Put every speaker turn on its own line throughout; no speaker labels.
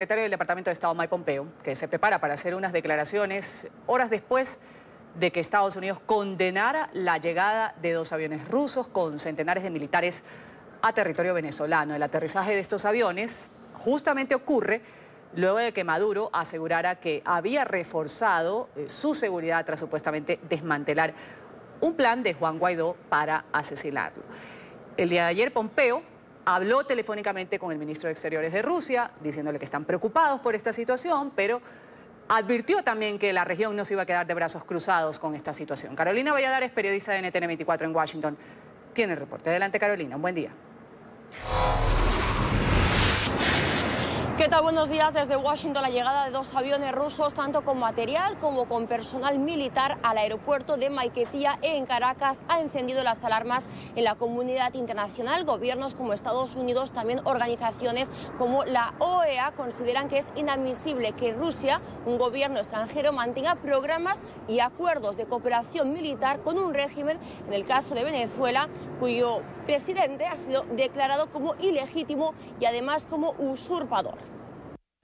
secretario del Departamento de Estado, Mike Pompeo, que se prepara para hacer unas declaraciones horas después de que Estados Unidos condenara la llegada de dos aviones rusos con centenares de militares a territorio venezolano. El aterrizaje de estos aviones justamente ocurre luego de que Maduro asegurara que había reforzado eh, su seguridad tras supuestamente desmantelar un plan de Juan Guaidó para asesinarlo. El día de ayer Pompeo Habló telefónicamente con el ministro de Exteriores de Rusia, diciéndole que están preocupados por esta situación, pero advirtió también que la región no se iba a quedar de brazos cruzados con esta situación. Carolina Valladares, periodista de NTN 24 en Washington, tiene el reporte. Adelante, Carolina. Un buen día.
Buenos días. Desde Washington, la llegada de dos aviones rusos, tanto con material como con personal militar, al aeropuerto de Maiquetía en Caracas ha encendido las alarmas en la comunidad internacional. Gobiernos como Estados Unidos, también organizaciones como la OEA, consideran que es inadmisible que Rusia, un gobierno extranjero, mantenga programas y acuerdos de cooperación militar con un régimen, en el caso de Venezuela, cuyo presidente ha sido declarado como ilegítimo y además como usurpador.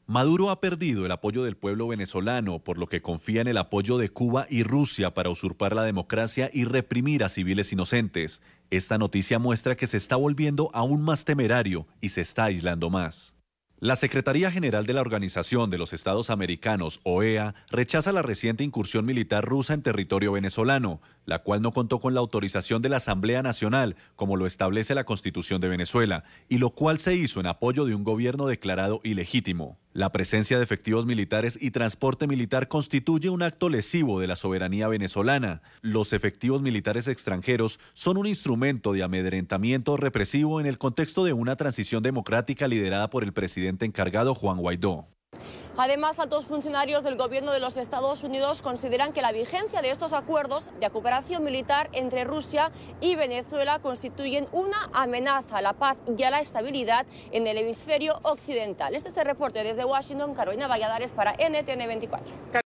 Maduro ha perdido el apoyo del pueblo venezolano, por lo que confía en el apoyo de Cuba y Rusia para usurpar la democracia y reprimir a civiles inocentes. Esta noticia muestra que se está volviendo aún más temerario y se está aislando más. La Secretaría General de la Organización de los Estados Americanos, OEA, rechaza la reciente incursión militar rusa en territorio venezolano la cual no contó con la autorización de la Asamblea Nacional, como lo establece la Constitución de Venezuela, y lo cual se hizo en apoyo de un gobierno declarado ilegítimo. La presencia de efectivos militares y transporte militar constituye un acto lesivo de la soberanía venezolana. Los efectivos militares extranjeros son un instrumento de amedrentamiento represivo en el contexto de una transición democrática liderada por el presidente encargado Juan Guaidó.
Además, altos funcionarios del gobierno de los Estados Unidos consideran que la vigencia de estos acuerdos de cooperación militar entre Rusia y Venezuela constituyen una amenaza a la paz y a la estabilidad en el hemisferio occidental. Este es el reporte desde Washington, Carolina Valladares para NTN 24.